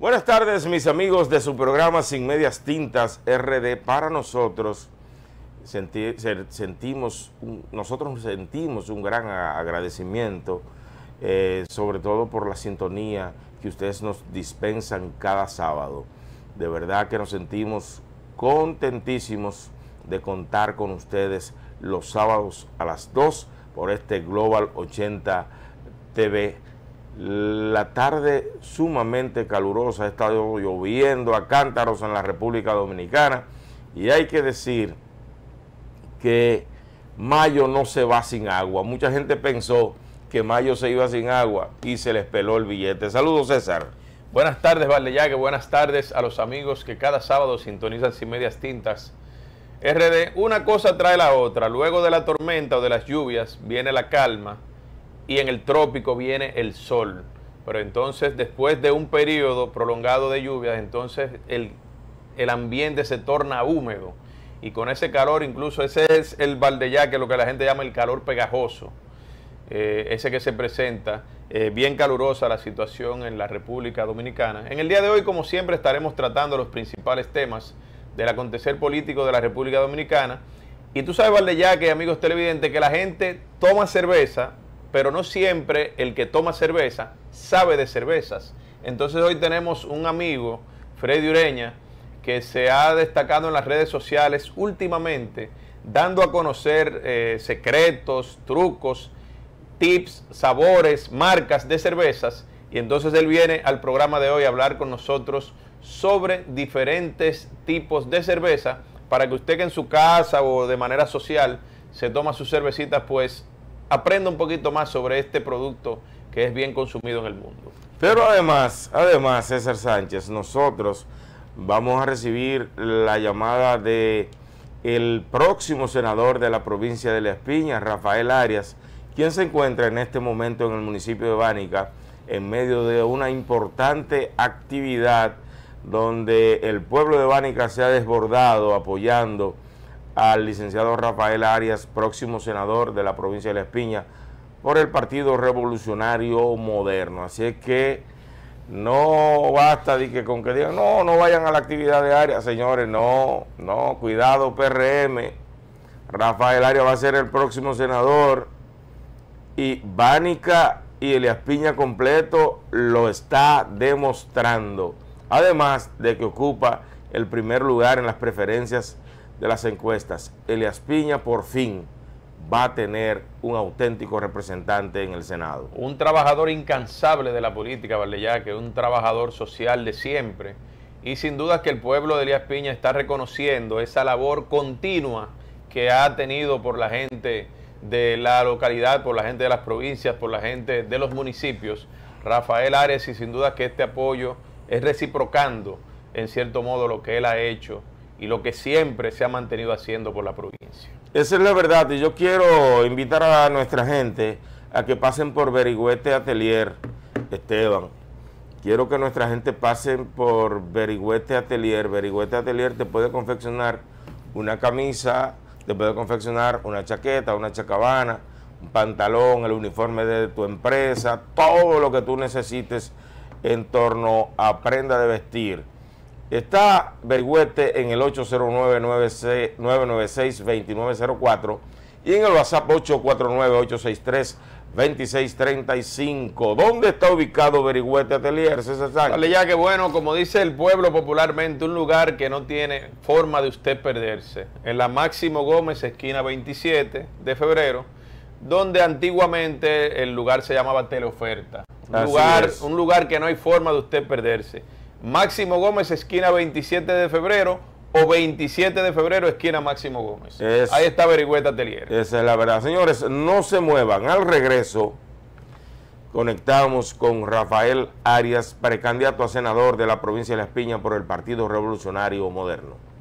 Buenas tardes, mis amigos de su programa Sin Medias Tintas RD. Para nosotros, sentimos un, nosotros sentimos un gran agradecimiento, eh, sobre todo por la sintonía que ustedes nos dispensan cada sábado. De verdad que nos sentimos contentísimos de contar con ustedes los sábados a las 2 por este Global 80 TV la tarde sumamente calurosa, ha estado lloviendo a cántaros en la República Dominicana y hay que decir que mayo no se va sin agua. Mucha gente pensó que mayo se iba sin agua y se les peló el billete. Saludos César. Buenas tardes Valdellague, buenas tardes a los amigos que cada sábado sintonizan sin medias tintas. RD, una cosa trae la otra. Luego de la tormenta o de las lluvias viene la calma y en el trópico viene el sol. Pero entonces, después de un periodo prolongado de lluvias, entonces el, ambiente se torna húmedo. Y con ese calor, incluso ese es el Valdellá, lo que la gente llama el calor pegajoso, eh, ese que se presenta, eh, bien calurosa la situación en la República Dominicana. En el día de hoy, como siempre, estaremos tratando los principales temas del acontecer político de la República Dominicana. Y tú sabes, Valdellá, que amigos televidentes, que la gente toma cerveza, pero no siempre el que toma cerveza sabe de cervezas. Entonces hoy tenemos un amigo, Freddy Ureña, que se ha destacado en las redes sociales últimamente, dando a conocer eh, secretos, trucos, tips, sabores, marcas de cervezas. Y entonces él viene al programa de hoy a hablar con nosotros sobre diferentes tipos de cerveza para que usted que en su casa o de manera social se toma sus cervecitas, pues aprenda un poquito más sobre este producto que es bien consumido en el mundo. Pero además, además, César Sánchez, nosotros vamos a recibir la llamada de el próximo senador de la provincia de La Espiña, Rafael Arias, quien se encuentra en este momento en el municipio de Bánica en medio de una importante actividad donde el pueblo de Bánica se ha desbordado apoyando al licenciado Rafael Arias, próximo senador de la provincia de La Espiña, por el Partido Revolucionario Moderno. Así es que no basta que con que digan, no, no vayan a la actividad de Arias, señores, no, no, cuidado PRM. Rafael Arias va a ser el próximo senador y Bánica y Elia Espiña completo lo está demostrando. Además de que ocupa el primer lugar en las preferencias de las encuestas, Elias Piña por fin va a tener un auténtico representante en el Senado. Un trabajador incansable de la política, Valdeyaque, un trabajador social de siempre. Y sin duda que el pueblo de Elías Piña está reconociendo esa labor continua que ha tenido por la gente de la localidad, por la gente de las provincias, por la gente de los municipios. Rafael Ares, y sin duda que este apoyo es reciprocando en cierto modo lo que él ha hecho y lo que siempre se ha mantenido haciendo por la provincia. Esa es la verdad y yo quiero invitar a nuestra gente a que pasen por Berigüete Atelier, Esteban. Quiero que nuestra gente pase por Berigüete Atelier. Berigüete Atelier te puede confeccionar una camisa, te puede confeccionar una chaqueta, una chacabana, un pantalón, el uniforme de tu empresa, todo lo que tú necesites en torno a prenda de vestir Está Berguete en el 809-996-2904 y en el WhatsApp 849-863-2635. ¿Dónde está ubicado Berigüete Atelier, César ya que bueno, como dice el pueblo popularmente, un lugar que no tiene forma de usted perderse. En la Máximo Gómez, esquina 27 de febrero, donde antiguamente el lugar se llamaba Teleoferta. lugar, un lugar que no hay forma de usted perderse. Máximo Gómez, esquina 27 de febrero, o 27 de febrero, esquina Máximo Gómez. Ahí está Berigüeta Telier. Esa es la verdad. Señores, no se muevan. Al regreso, conectamos con Rafael Arias, precandidato a senador de la provincia de La Espiña por el Partido Revolucionario Moderno.